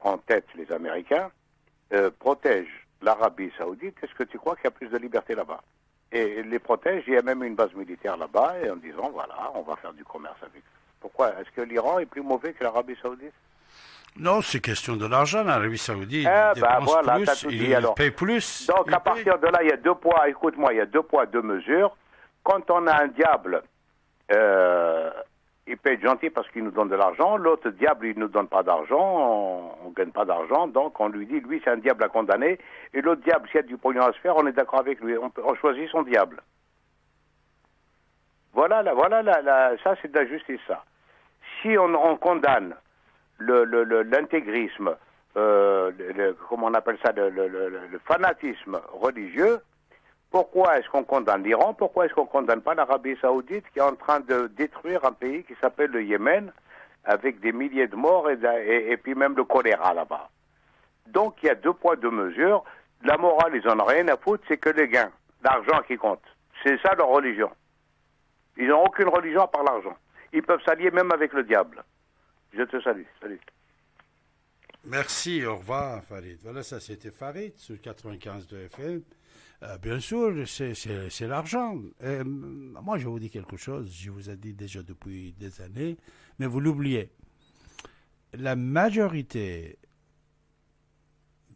en tête les Américains, euh, protègent l'Arabie saoudite, est-ce que tu crois qu'il y a plus de liberté là-bas Et les protège, il y a même une base militaire là-bas, et en disant, voilà, on va faire du commerce avec. Pourquoi Est-ce que l'Iran est plus mauvais que l'Arabie saoudite non, c'est question de l'argent. L'Arabie Saoudite eh ben il plus, il, paye plus. Donc à partir de là, il y a deux poids. Écoute-moi, il y a deux poids, deux mesures. Quand on a un diable euh, il peut être gentil parce qu'il nous donne de l'argent, l'autre diable, il ne nous donne pas d'argent, on ne gagne pas d'argent, donc on lui dit, lui, c'est un diable à condamner, et l'autre diable, s'il y a du pognon à se faire, on est d'accord avec lui, on, choisit son diable. Voilà, voilà ça c'est de la justice, ça. Si on, condamne l'intégrisme, euh, le, comment on appelle ça, le fanatisme religieux, pourquoi est-ce qu'on condamne l'Iran Pourquoi est-ce qu'on ne condamne pas l'Arabie Saoudite qui est en train de détruire un pays qui s'appelle le Yémen avec des milliers de morts et, puis même le choléra là-bas Donc il y a deux poids, deux mesures. La morale, ils n'en ont rien à foutre, c'est que les gains, l'argent qui compte. C'est ça leur religion. Ils n'ont aucune religion à part l'argent. Ils peuvent s'allier même avec le diable. Je te salue. Salut. Merci, au revoir Farid. Voilà, ça c'était Farid sur 95 de FM. Euh, bien sûr, c'est l'argent. Euh, moi, je vous dis quelque chose, je vous ai dit déjà depuis des années, mais vous l'oubliez. La majorité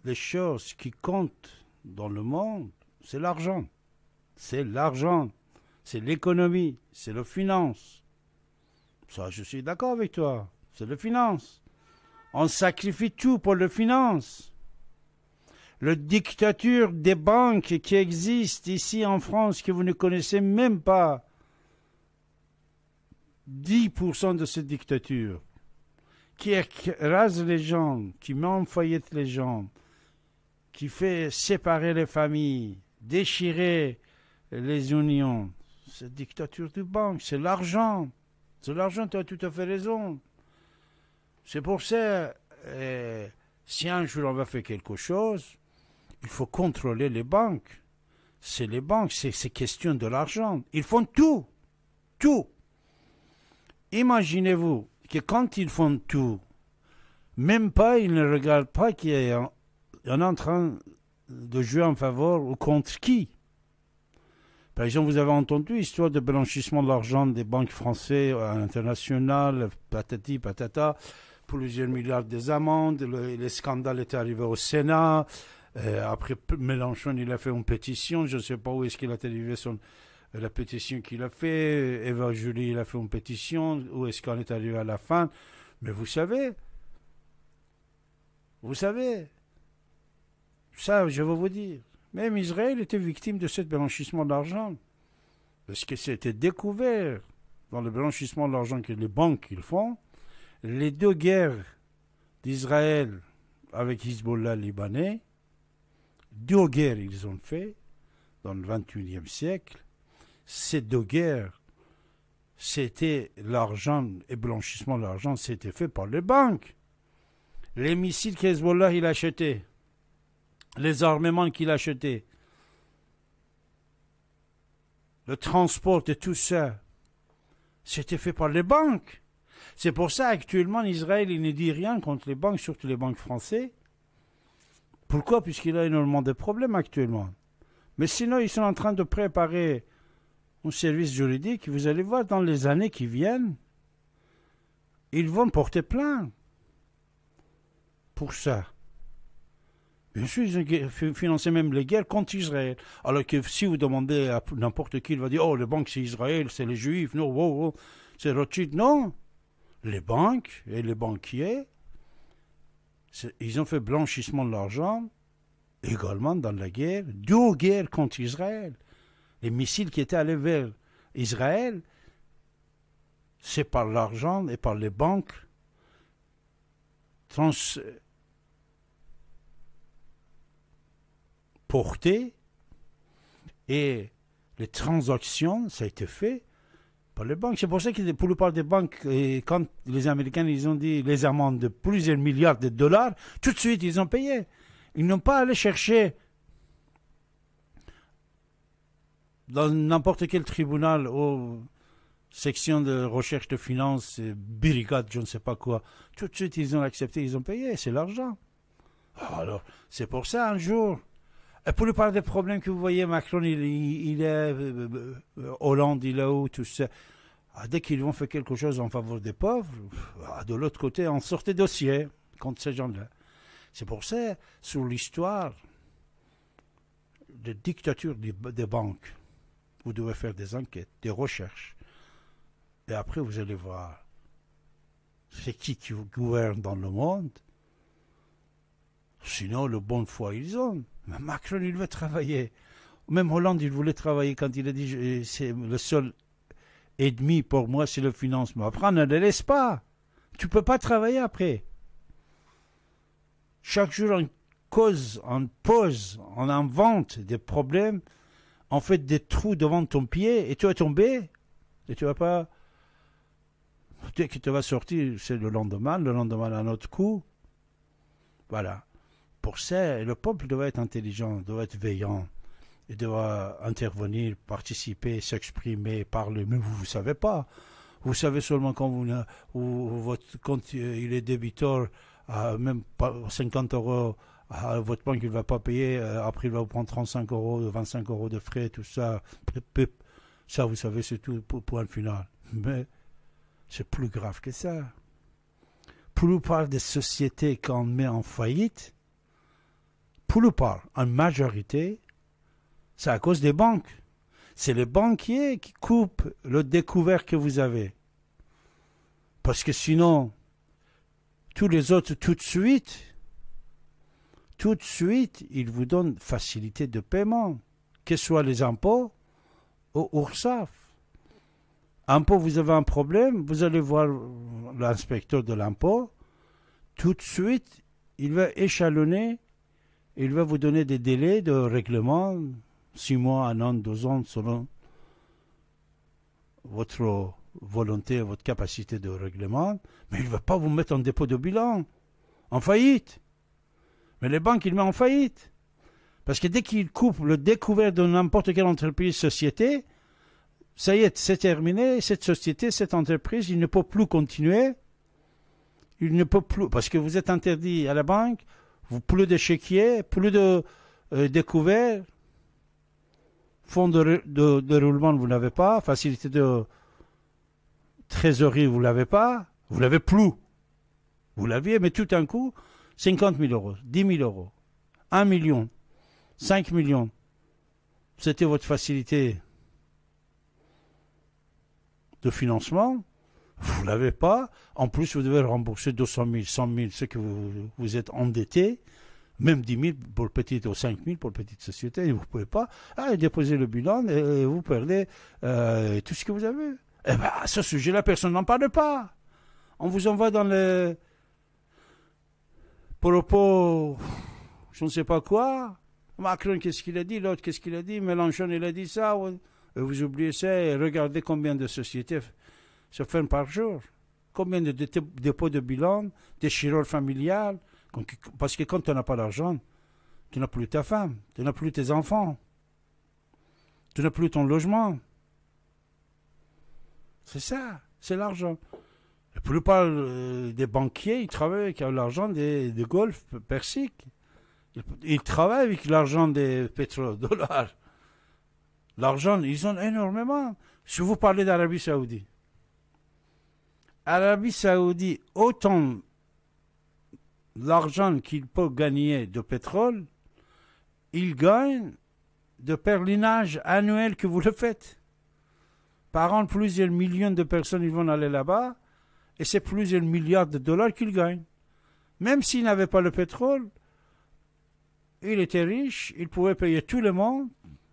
des choses qui comptent dans le monde, c'est l'argent. C'est l'argent, c'est l'économie, c'est le finance. Ça, je suis d'accord avec toi, c'est le finance. On sacrifie tout pour le finance la dictature des banques qui existe ici en France, que vous ne connaissez même pas. 10% de cette dictature qui écrase les gens, qui met en faillite les gens, qui fait séparer les familles, déchirer les unions. Cette dictature du banque, c'est l'argent. C'est l'argent, tu as tout à fait raison. C'est pour ça, euh, si un jour on va faire quelque chose, il faut contrôler les banques. C'est les banques, c'est question de l'argent. Ils font tout. Tout. Imaginez-vous que quand ils font tout, même pas, ils ne regardent pas qui est en, en train de jouer en faveur ou contre qui. Par exemple, vous avez entendu l'histoire de blanchissement de l'argent des banques françaises euh, internationales, patati patata, plusieurs milliards de amendes, le, les scandales arrivé au Sénat, euh, après, Mélenchon, il a fait une pétition. Je ne sais pas où est-ce qu'il a télévisé son, euh, la pétition qu'il a fait. Eva Jolie, il a fait une pétition. Où est-ce qu'on est arrivé à la fin Mais vous savez, vous savez, ça, je vais vous dire. Même Israël était victime de ce blanchissement d'argent. Parce que c'était découvert dans le blanchissement d'argent que les banques ils font. Les deux guerres d'Israël avec Hezbollah libanais, deux guerres ils ont fait dans le XXIe siècle. Ces deux guerres, c'était l'argent et blanchissement de l'argent, c'était fait par les banques. Les missiles qu'Hezbollah il achetait, les armements qu'il achetait, le transport de tout ça, c'était fait par les banques. C'est pour ça actuellement Israël il ne dit rien contre les banques, surtout les banques françaises pourquoi Puisqu'il a énormément de problèmes actuellement. Mais sinon, ils sont en train de préparer un service juridique. Vous allez voir, dans les années qui viennent, ils vont porter plainte pour ça. Bien sûr, ils ont financé même les guerres contre Israël. Alors que si vous demandez à n'importe qui, il va dire Oh, les banques, c'est Israël, c'est les Juifs, non, wow, c'est Rothschild. Non Les banques et les banquiers ils ont fait blanchissement de l'argent également dans la guerre, deux guerres contre Israël. Les missiles qui étaient allés vers Israël, c'est par l'argent et par les banques portés et les transactions, ça a été fait par les banques. C'est pour ça que pour le part des banques, quand les Américains ils ont dit les amendes de plusieurs milliards de dollars, tout de suite ils ont payé. Ils n'ont pas allé chercher dans n'importe quel tribunal ou section de recherche de finances, brigade, je ne sais pas quoi. Tout de suite ils ont accepté, ils ont payé, c'est l'argent. Alors c'est pour ça un jour et euh, Pour le part des problèmes que vous voyez, Macron, il, est, euh, euh, Hollande, il est où, tout ça. Ah, dès qu'ils vont faire quelque chose en faveur des pauvres, ah, de l'autre côté, on sort des dossiers contre ces gens-là. C'est pour ça, sur l'histoire de dictature des, des, banques, vous devez faire des enquêtes, des recherches. Et après, vous allez voir c'est qui qui gouverne dans le monde. Sinon, le bon foi, ils ont. Macron, il veut travailler. Même Hollande, il voulait travailler quand il a dit c'est le seul ennemi pour moi, c'est le financement. Après, ne le laisse pas. Tu peux pas travailler après. Chaque jour, on cause, on pose, on invente des problèmes, on fait des trous devant ton pied et tu vas tomber et tu vas pas. Dès que te vas sortir, c'est le lendemain, le lendemain, un autre coup. Voilà pour ça, le peuple doit être intelligent, doit être veillant. Il doit intervenir, participer, s'exprimer, parler. Mais vous ne savez pas. Vous savez seulement quand, vous, votre compte euh, il est débiteur, à même 50 euros à votre banque, ne va pas payer. Euh, après, il va vous prendre 35 euros, 25 euros de frais, tout ça. Ça, vous savez, c'est tout pour point final. Mais c'est plus grave que ça. nous parler des sociétés qu'on met en faillite, pour le part, en majorité, c'est à cause des banques. C'est les banquiers qui coupent le découvert que vous avez. Parce que sinon, tous les autres, tout de suite, tout de suite, ils vous donnent facilité de paiement, que ce soit les impôts ou URSAF. Impôts, vous avez un problème, vous allez voir l'inspecteur de l'impôt, tout de suite, il va échalonner il va vous donner des délais de règlement, six mois, un an, deux ans, selon votre volonté, votre capacité de règlement, mais il ne va pas vous mettre en dépôt de bilan, en faillite. Mais les banques, il met en faillite. Parce que dès qu'il coupe le découvert de n'importe quelle entreprise, société, ça y est, c'est terminé, cette société, cette entreprise, il ne peut plus continuer, il ne peut plus, parce que vous êtes interdit à la banque, plus d'échiquiers, plus de euh, découvert, fonds de, roulement, vous n'avez pas, facilité de trésorerie, vous l'avez pas, vous l'avez plus. Vous l'aviez, mais tout d'un coup, 50 000 euros, 10 000 euros, 1 million, 5 millions. C'était votre facilité de financement vous l'avez pas. En plus, vous devez rembourser 200 000, 100 000, ce que vous, êtes endetté. Même 10 000 pour le petit ou 5 000 pour le petite société, vous ne pouvez pas. Ah, déposer le bilan et vous perdez euh, tout ce que vous avez. Eh bien, à ce sujet-là, personne n'en parle pas. On vous envoie dans les propos, je ne sais pas quoi. Macron, qu'est-ce qu'il a dit L'autre, qu'est-ce qu'il a dit Mélenchon, il a dit ça. vous oubliez ça regardez combien de sociétés se ferme par jour. Combien de dépôts de bilan, de chiroles familiales Parce que quand tu n'as pas l'argent, tu n'as plus ta femme, tu n'as plus tes enfants, tu n'as plus ton logement. C'est ça, c'est l'argent. La plupart euh, des banquiers, ils travaillent avec l'argent des, des Persique. persiques. Ils, travaillent avec l'argent des pétrodollars. L'argent, ils ont énormément. Si vous parlez d'Arabie Saoudite, Arabie Saoudite autant l'argent qu'il peut gagner de pétrole, il gagne de perlinage annuel que vous le faites. Par an, plusieurs millions de personnes vont aller là-bas et c'est plusieurs milliards de dollars qu'il gagne. Même s'il n'avait pas le pétrole, il était riche, il pouvait payer tout le monde.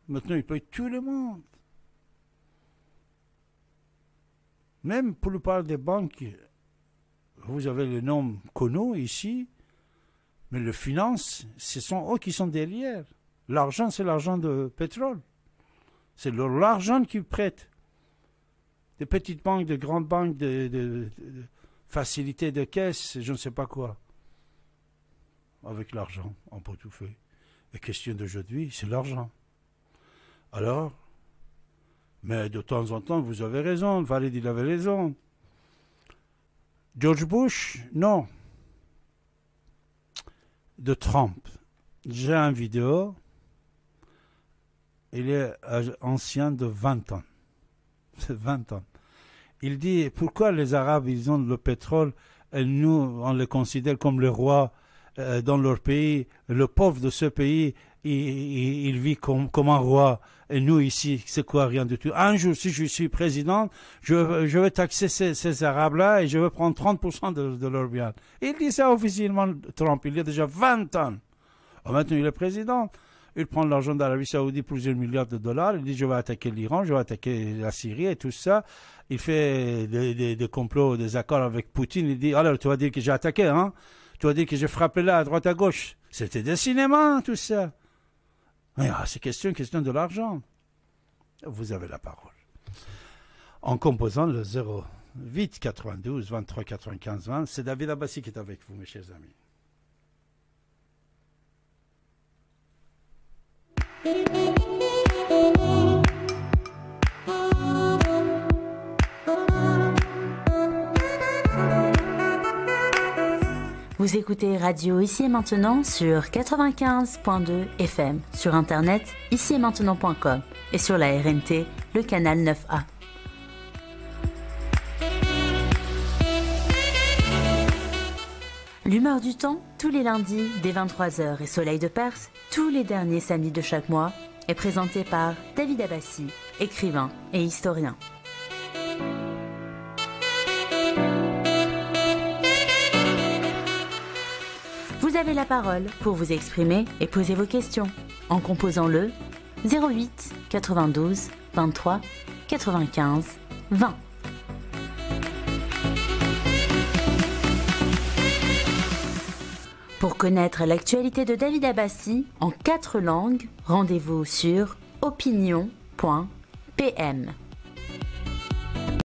Maintenant, il paye tout le monde. Même pour le part des banques, vous avez le nom Cono ici, mais le finance, ce sont eux qui sont derrière. L'argent, c'est l'argent de pétrole. C'est l'argent qu'ils prêtent. Des petites banques, des grandes banques, des facilités de caisse, je ne sais pas quoi. Avec l'argent, on peut tout faire. La question d'aujourd'hui, c'est l'argent. Alors, mais de temps en temps, vous avez raison, valide il avait raison. George Bush, non. De Trump. J'ai un vidéo. Il est ancien de 20 ans. 20 ans. Il dit pourquoi les Arabes, ils ont le pétrole et nous, on les considère comme le roi euh, dans leur pays, le pauvre de ce pays, il, vit comme, comme, un roi. Et nous ici, c'est quoi rien du tout. Un jour, si je suis président, je, je vais taxer ces, Arabes-là et je vais prendre 30% de, de, leur bien. Il dit ça officiellement, Trump. Il y a déjà 20 ans. Oh, maintenant, il est président. Il prend l'argent d'Arabie Saoudite, plusieurs milliards de dollars. Il dit je vais attaquer l'Iran, je vais attaquer la Syrie et tout ça. Il fait des, des, des complots, des accords avec Poutine. Il dit alors tu vas dire que j'ai attaqué, hein Tu vas dire que j'ai frappé là à droite à gauche. C'était des cinémas, tout ça. Mais ah, c'est question, question de l'argent. Vous avez la parole. En composant le 08 92 23 95 20, c'est David Abassi qui est avec vous, mes chers amis. Vous écoutez Radio Ici et Maintenant sur 95.2 FM, sur internet ici et maintenant.com et sur la RNT, le canal 9A. L'humeur du temps, tous les lundis dès 23h et Soleil de Perse, tous les derniers samedis de chaque mois, est présenté par David Abbassi, écrivain et historien. avez la parole pour vous exprimer et poser vos questions en composant le 08 92 23 95 20. Pour connaître l'actualité de David Abbassi en quatre langues, rendez-vous sur opinion.pm.